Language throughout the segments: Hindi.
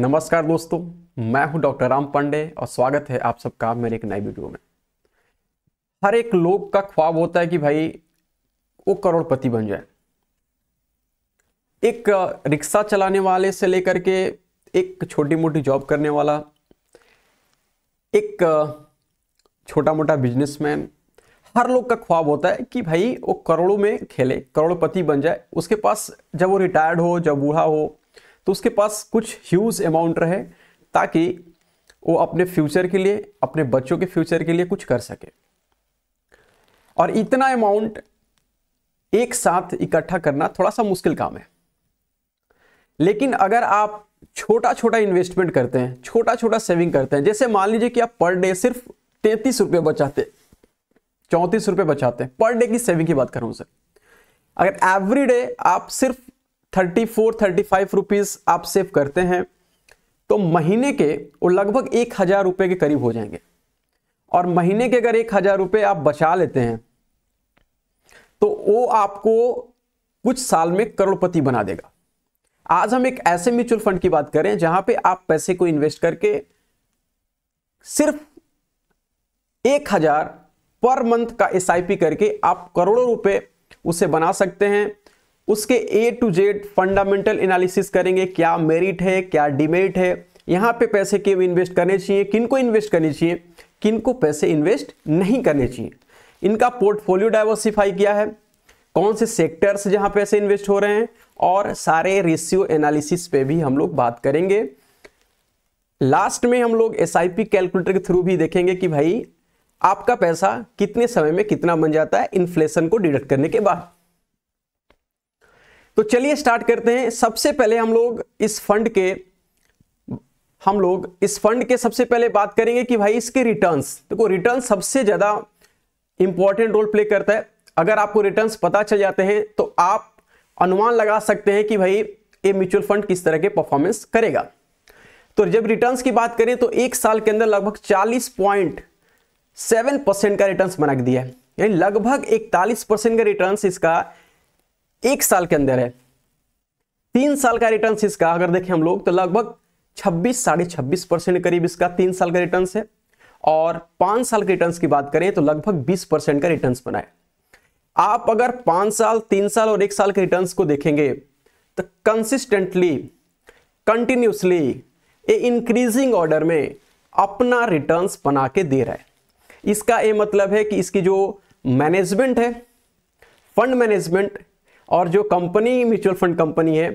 नमस्कार दोस्तों मैं हूं डॉक्टर राम पांडे और स्वागत है आप सबका मेरे एक नए वीडियो में हर एक लोग का ख्वाब होता है कि भाई वो करोड़पति बन जाए एक रिक्शा चलाने वाले से लेकर के एक छोटी मोटी जॉब करने वाला एक छोटा मोटा बिजनेसमैन हर लोग का ख्वाब होता है कि भाई वो करोड़ों में खेले करोड़पति बन जाए उसके पास जब वो रिटायर्ड हो जब बूढ़ा हो तो उसके पास कुछ ह्यूज अमाउंट रहे ताकि वो अपने फ्यूचर के लिए अपने बच्चों के फ्यूचर के लिए कुछ कर सके और इतना अमाउंट एक साथ इकट्ठा करना थोड़ा सा मुश्किल काम है लेकिन अगर आप छोटा छोटा इन्वेस्टमेंट करते हैं छोटा छोटा सेविंग करते हैं जैसे मान लीजिए कि आप पर डे सिर्फ तैतीस रुपये बचाते चौंतीस रुपये बचाते हैं पर डे की सेविंग की बात करूँ सर अगर एवरी डे आप सिर्फ thirty four thirty five rupees आप सेव करते हैं तो महीने के वो लगभग एक हज़ार रुपए के करीब हो जाएंगे और महीने के अगर एक हज़ार रुपए आप बचा लेते हैं तो वो आपको कुछ साल में करोड़पति बना देगा आज हम एक ऐसे म्यूचुअल फंड की बात करें जहां पे आप पैसे को इन्वेस्ट करके सिर्फ एक हजार पर मंथ का एस करके आप करोड़ों रुपए उसे बना सकते हैं उसके A to Z fundamental analysis करेंगे क्या मेरिट है क्या डिमेरिट है यहाँ पे पैसे के इन्वेस्ट करने चाहिए किन को इन्वेस्ट करने चाहिए किन को पैसे इन्वेस्ट नहीं करने चाहिए इनका पोर्टफोलियो डाइवर्सिफाई किया है कौन से सेक्टर्स जहाँ पैसे इन्वेस्ट हो रहे हैं और सारे रेशियो एनालिसिस पे भी हम लोग बात करेंगे लास्ट में हम लोग एस कैलकुलेटर के थ्रू भी देखेंगे कि भाई आपका पैसा कितने समय में कितना बन जाता है इन्फ्लेशन को डिडक्ट करने के बाद तो चलिए स्टार्ट करते हैं सबसे पहले हम लोग इस फंड के हम लोग इस फंड के सबसे पहले बात करेंगे कि भाई इसके रिटर्न्स देखो तो रिटर्न सबसे ज़्यादा इंपॉर्टेंट रोल प्ले करता है अगर आपको रिटर्न्स पता चल जाते हैं तो आप अनुमान लगा सकते हैं कि भाई ये म्यूचुअल फंड किस तरह के परफॉर्मेंस करेगा तो जब रिटर्न्स की बात करें तो एक साल के अंदर लगभग 40.7 पॉइंट सेवन परसेंट का रिटर्न्स बना दिया है यानी लगभग इकतालीस परसेंट का रिटर्न्स इसका एक साल के अंदर है तीन साल का रिटर्न इसका अगर देखें हम लोग तो लगभग छब्बीस साढ़े छब्बीस परसेंट करीब इसका तीन साल का रिटर्न है और पांच साल के रिटर्न की बात करें तो लगभग बीस परसेंट का रिटर्न बनाए आप अगर पांच साल तीन साल और एक साल के रिटर्न को देखेंगे तो कंसिस्टेंटली कंटिन्यूसली इंक्रीजिंग ऑर्डर में अपना रिटर्न बना के दे रहा है इसका ये मतलब है कि इसकी जो मैनेजमेंट है फंड मैनेजमेंट और जो कंपनी म्यूचुअल फंड कंपनी है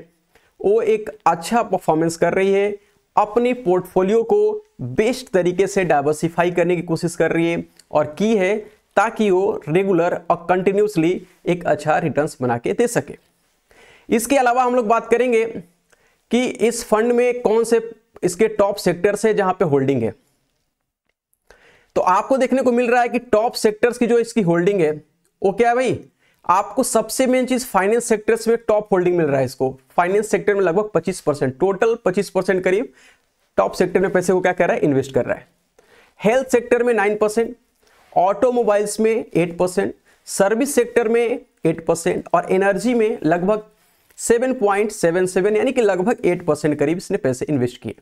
वो एक अच्छा परफॉर्मेंस कर रही है अपनी पोर्टफोलियो को बेस्ट तरीके से डाइवर्सिफाई करने की कोशिश कर रही है और की है ताकि वो रेगुलर और कंटिन्यूसली एक अच्छा रिटर्न बना के दे सके इसके अलावा हम लोग बात करेंगे कि इस फंड में कौन से इसके टॉप सेक्टर्स है जहां पे होल्डिंग है तो आपको देखने को मिल रहा है कि टॉप सेक्टर्स की जो इसकी होल्डिंग है वो क्या है भाई आपको सबसे मेन चीज फाइनेंस सेक्टर्स में टॉप होल्डिंग मिल रहा है इसको फाइनेंस सेक्टर में लगभग 25 परसेंट टोटल 25 परसेंट करीब टॉप सेक्टर में पैसे को क्या कर रहा है इन्वेस्ट कर रहा है हेल्थ सेक्टर में 9 परसेंट ऑटोमोबाइल्स में 8 परसेंट सर्विस सेक्टर में 8 परसेंट और एनर्जी में लगभग 7.77 यानी कि लगभग 8 परसेंट करीब इसने पैसे इन्वेस्ट किए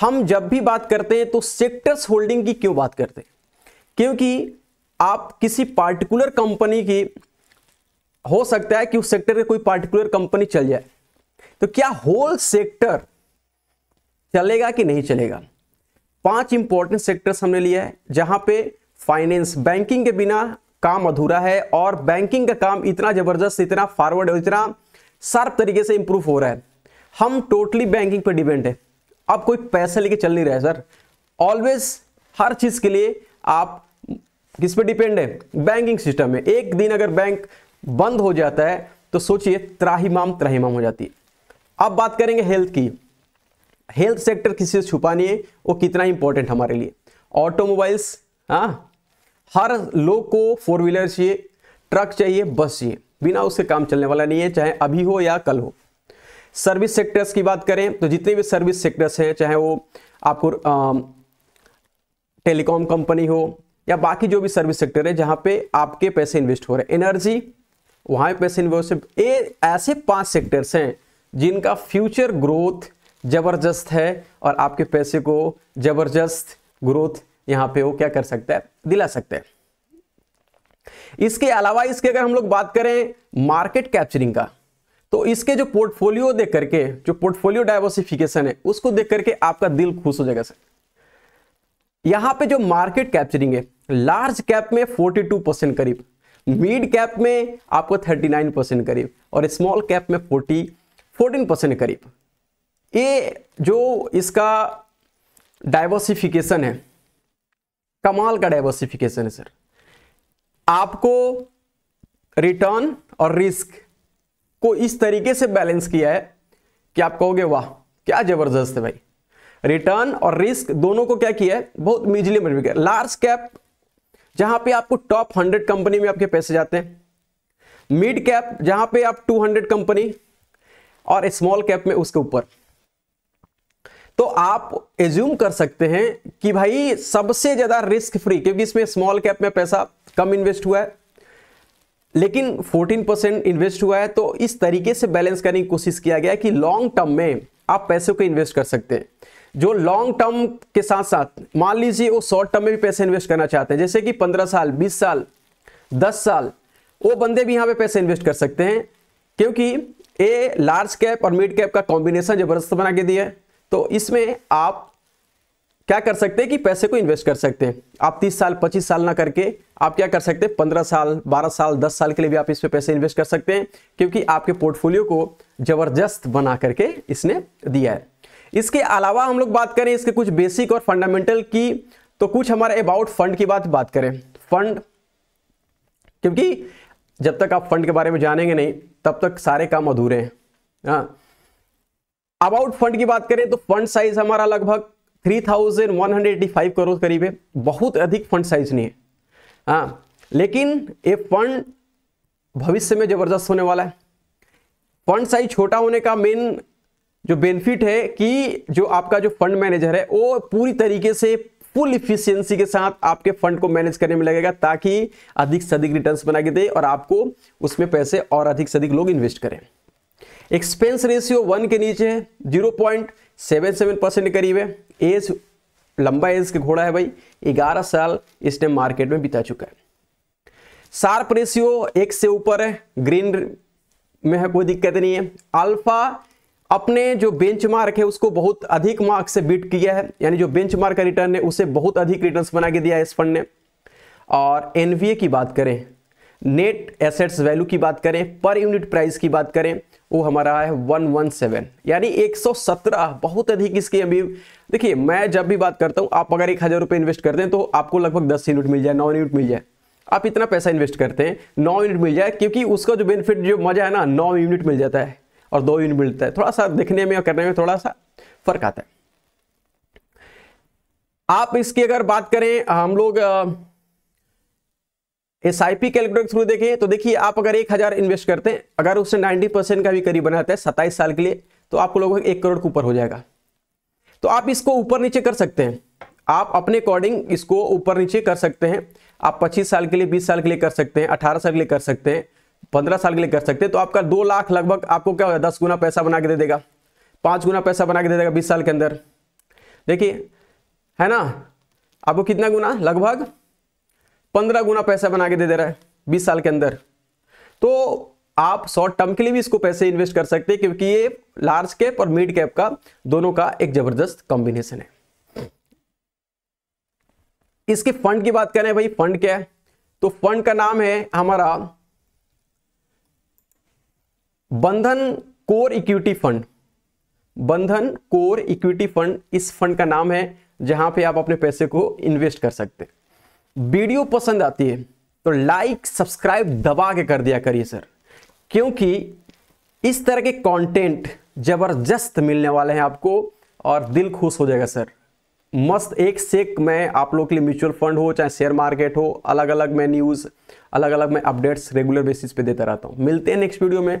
हम जब भी बात करते हैं तो सेक्टर्स होल्डिंग की क्यों बात करते हैं क्योंकि आप किसी पार्टिकुलर कंपनी की हो सकता है कि उस सेक्टर के कोई पार्टिकुलर कंपनी चल जाए तो क्या होल सेक्टर चलेगा कि नहीं चलेगा पांच इंपॉर्टेंट सेक्टर्स हमने लिया है जहां पे फाइनेंस बैंकिंग के बिना काम अधूरा है और बैंकिंग का काम इतना जबरदस्त इतना फॉरवर्ड इतना शार्प तरीके से इंप्रूव हो रहा है हम टोटली बैंकिंग पर डिपेंड है अब कोई पैसा लेके चल नहीं रहा है सर ऑलवेज हर चीज के लिए आप किस पे डिपेंड है बैंकिंग सिस्टम में एक दिन अगर बैंक बंद हो जाता है तो सोचिए त्राहीमाम त्राहीमाम हो जाती है अब बात करेंगे हेल्थ की हेल्थ सेक्टर किसी से छुपा नहीं है वो कितना इंपॉर्टेंट हमारे लिए ऑटोमोबाइल्स हाँ हर लोग को फोर व्हीलर चाहिए ट्रक चाहिए बस चाहिए बिना उससे काम चलने वाला नहीं है चाहे अभी हो या कल हो सर्विस सेक्टर्स की बात करें तो जितने भी सर्विस सेक्टर्स हैं चाहे वो आपको टेलीकॉम कंपनी हो या बाकी जो भी सर्विस सेक्टर है जहां पे आपके पैसे इन्वेस्ट हो रहे हैं एनर्जी वहां पे इन्वेस्टिप ये ऐसे पांच सेक्टर्स हैं जिनका फ्यूचर ग्रोथ ज़बरदस्त है और आपके पैसे को ज़बरदस्त ग्रोथ यहां पे वो क्या कर सकता है दिला सकता है इसके अलावा इसके अगर हम लोग बात करें मार्केट कैप्चरिंग का तो इसके जो पोर्टफोलियो देख करके जो पोर्टफोलियो डाइवर्सिफिकेशन है उसको देख करके आपका दिल खुश हो जाएगा सर यहां पे जो मार्केट कैप्चरिंग है लार्ज कैप में 42 परसेंट करीब मिड कैप में आपको 39 परसेंट करीब और स्मॉल कैप में 40 14 परसेंट करीब ये जो इसका डाइवर्सिफिकेशन है कमाल का डाइवर्सिफिकेशन है सर आपको रिटर्न और रिस्क को इस तरीके से बैलेंस किया है कि आप कहोगे वाह क्या जबरदस्त है भाई रिटर्न और रिस्क दोनों को क्या किया है बहुत मीजली में लार्ज कैप जहां पे आपको टॉप हंड्रेड कंपनी में आपके पैसे जाते हैं मिड कैप जहां पे आप टू हंड्रेड कंपनी और स्मॉल कैप में उसके ऊपर तो आप एज्यूम कर सकते हैं कि भाई सबसे ज्यादा रिस्क फ्री क्योंकि इसमें स्मॉल कैप में पैसा कम इन्वेस्ट हुआ है लेकिन 14 परसेंट इन्वेस्ट हुआ है तो इस तरीके से बैलेंस करने की कोशिश किया गया कि लॉन्ग टर्म में आप पैसों को इन्वेस्ट कर सकते हैं जो लॉन्ग टर्म के साथ साथ मान लीजिए वो शॉर्ट टर्म में भी पैसे इन्वेस्ट करना चाहते हैं जैसे कि पंद्रह साल बीस साल दस साल वो बंदे भी यहाँ पे पैसे इन्वेस्ट कर सकते हैं क्योंकि ए लार्ज कैप और मिड कैप का कॉम्बिनेशन जबरदस्त बना के दिया है तो इसमें आप क्या कर सकते हैं कि पैसे को इन्वेस्ट कर सकते हैं आप 30 साल 25 साल ना करके आप क्या कर सकते हैं 15 साल 12 साल 10 साल के लिए भी आप इस पे पैसे इन्वेस्ट कर सकते हैं क्योंकि आपके पोर्टफोलियो को जबरदस्त बना करके इसने दिया है इसके अलावा हम लोग बात करें इसके कुछ बेसिक और फंडामेंटल की तो कुछ हमारे अबाउट फंड की बात बात करें फंड क्योंकि जब तक आप फंड के बारे में जानेंगे नहीं तब तक सारे काम अधूरे हैं अबाउट हाँ। फंड की बात करें तो फंड साइज हमारा लगभग 3,185 करोड़ करीब है बहुत अधिक फंड साइज नहीं है आ, हाँ। लेकिन ये फंड भविष्य में जबरदस्त होने वाला है फंड साइज छोटा होने का मेन जो बेनिफिट है कि जो आपका जो फंड मैनेजर है वो पूरी तरीके से फुल इफिशियंसी के साथ आपके फंड को मैनेज करने में लगेगा ताकि अधिक से अधिक रिटर्न बना के दे और आपको उसमें पैसे और अधिक से अधिक लोग इन्वेस्ट करें एक्सपेंस रेशियो वन के नीचे है zero point seven seven percent करीब है एज लंबा एज के घोड़ा है भाई ग्यारह साल इसने मार्केट में बिता चुका है सार्प रेशियो एक से ऊपर है ग्रीन में है कोई दिक्कत नहीं है अल्फा अपने जो बेंचमार्क है उसको बहुत अधिक मार्क से बीट किया है यानी जो बेंचमार्क का रिटर्न है उसे बहुत अधिक रिटर्न बना के दिया है इस फंड ने और एनवीए की बात करें नेट एसेट्स वैल्यू की बात करें पर यूनिट प्राइस की बात करें वो हमारा है 117 यानी 117 बहुत अधिक इसकी अभी देखिए मैं जब भी बात करता हूँ आप अगर एक हज़ार रुपये इन्वेस्ट करते हैं तो आपको लगभग 10 यूनिट मिल जाए 9 यूनिट मिल जाए आप इतना पैसा इन्वेस्ट करते हैं 9 यूनिट मिल जाए क्योंकि उसका जो बेनिफिट जो मजा है ना 9 यूनिट मिल जाता है और दो यूनिट मिलता है थोड़ा सा दिखने में और करने में थोड़ा सा फर्क आता है आप इसकी अगर बात करें हम लोग S I P calculator through देखें तो देखिए आप अगर एक हज़ार इन्वेस्ट करते हैं अगर उससे नाइनटी परसेंट का भी करीब बनाता है सत्ताईस साल के लिए तो आप लोगों का एक करोड़ के ऊपर हो जाएगा तो आप इसको ऊपर नीचे कर सकते हैं आप अपने अकॉर्डिंग इसको ऊपर नीचे कर सकते हैं आप 25 साल के लिए 20 साल के लिए कर सकते हैं 18 साल के लिए कर सकते हैं पंद्रह साल के लिए कर सकते हैं तो आपका दो लाख लगभग आपको क्या होगा दस गुना पैसा बना के दे देगा पांच गुना पैसा बना के दे देगा बीस साल के अंदर देखिए है ना आपको कितना गुना लगभग पंद्रह गुना पैसा बना के दे दे रहा है बीस साल के अंदर तो आप शॉर्ट टर्म के लिए भी इसको पैसे इन्वेस्ट कर सकते हैं क्योंकि ये लार्ज कैप और मिड कैप का दोनों का एक जबरदस्त कॉम्बिनेशन है इसके फंड की बात करें भाई फंड क्या है तो फंड का नाम है हमारा Bandhan core equity fund Bandhan core equity fund इस फंड का नाम है जहां पे आप अपने पैसे को इन्वेस्ट कर सकते हैं वीडियो पसंद आती है तो लाइक सब्सक्राइब दबा के कर दिया करिए सर क्योंकि इस तरह के कंटेंट जबरदस्त मिलने वाले हैं आपको और दिल खुश हो जाएगा सर मस्त एक से एक मैं आप लोग के लिए म्यूचुअल फंड हो चाहे शेयर मार्केट हो अलग अलग मैं न्यूज़ अलग अलग मैं अपडेट्स रेगुलर बेसिस पे देता रहता हूँ मिलते हैं नेक्स्ट वीडियो में